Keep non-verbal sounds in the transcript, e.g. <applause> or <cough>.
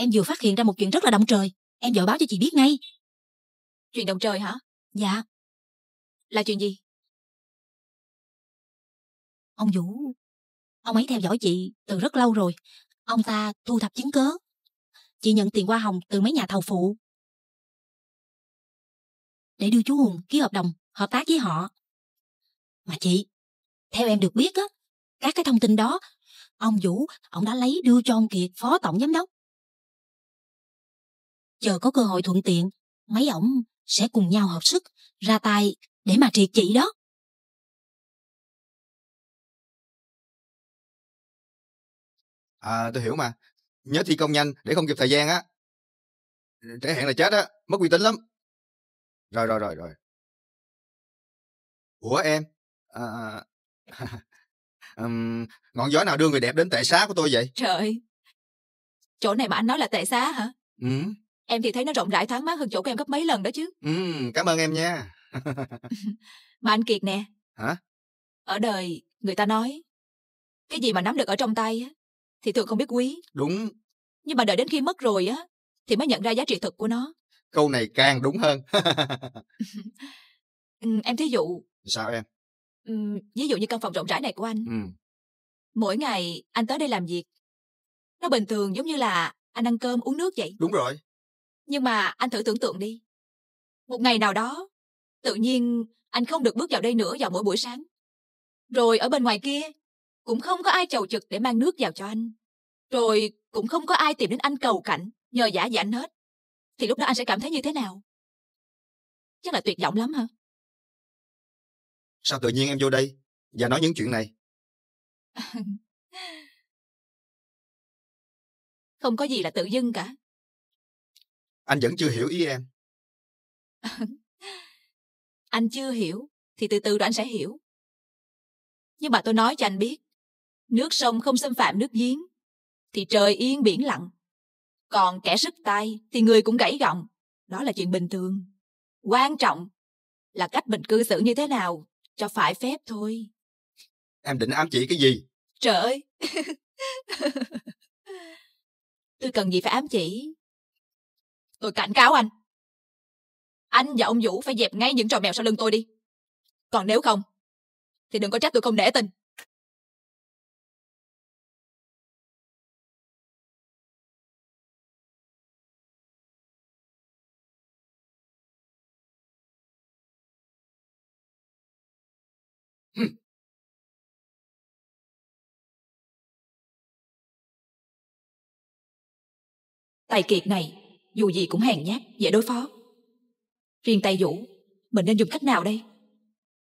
em vừa phát hiện ra một chuyện rất là động trời. Em vội báo cho chị biết ngay. Chuyện động trời hả? Dạ. Là chuyện gì? Ông Vũ, ông ấy theo dõi chị từ rất lâu rồi. Ông ta thu thập chứng cớ. Chị nhận tiền hoa hồng từ mấy nhà thầu phụ. Để đưa chú Hùng ký hợp đồng, hợp tác với họ. Mà chị, theo em được biết á, các cái thông tin đó, ông Vũ, ông đã lấy đưa cho ông Kiệt, phó tổng giám đốc, chờ có cơ hội thuận tiện, mấy ổng sẽ cùng nhau hợp sức, ra tay để mà triệt chị đó. À, tôi hiểu mà. Nhớ thi công nhanh để không kịp thời gian á. Trễ hẹn là chết á, mất uy tín lắm. Rồi, rồi, rồi, rồi. Ủa em? À, um, <laughs> ngọn gió nào đưa người đẹp đến tệ xá của tôi vậy? Trời, chỗ này mà anh nói là tệ xá hả? Ừ em thì thấy nó rộng rãi thoáng mát hơn chỗ của em gấp mấy lần đó chứ ừ cảm ơn em nha <laughs> mà anh kiệt nè hả ở đời người ta nói cái gì mà nắm được ở trong tay á thì thường không biết quý đúng nhưng mà đợi đến khi mất rồi á thì mới nhận ra giá trị thực của nó câu này càng đúng hơn <laughs> em thí dụ sao em ví dụ như căn phòng rộng rãi này của anh ừ. mỗi ngày anh tới đây làm việc nó bình thường giống như là anh ăn cơm uống nước vậy đúng rồi nhưng mà anh thử tưởng tượng đi. Một ngày nào đó, tự nhiên anh không được bước vào đây nữa vào mỗi buổi sáng. Rồi ở bên ngoài kia, cũng không có ai chầu trực để mang nước vào cho anh. Rồi cũng không có ai tìm đến anh cầu cạnh, nhờ giả với anh hết. Thì lúc đó anh sẽ cảm thấy như thế nào? Chắc là tuyệt vọng lắm hả? Sao tự nhiên em vô đây và nói những chuyện này? <laughs> không có gì là tự dưng cả. Anh vẫn chưa hiểu ý em. <laughs> anh chưa hiểu, thì từ từ rồi anh sẽ hiểu. Nhưng mà tôi nói cho anh biết, nước sông không xâm phạm nước giếng, thì trời yên biển lặng. Còn kẻ sức tay thì người cũng gãy gọng. Đó là chuyện bình thường. Quan trọng là cách mình cư xử như thế nào cho phải phép thôi. Em định ám chỉ cái gì? Trời ơi! <laughs> tôi cần gì phải ám chỉ? Tôi cảnh cáo anh. Anh và ông Vũ phải dẹp ngay những trò mèo sau lưng tôi đi. Còn nếu không, thì đừng có trách tôi không nể tình. Tài kiệt này dù gì cũng hèn nhát dễ đối phó riêng tay vũ mình nên dùng cách nào đây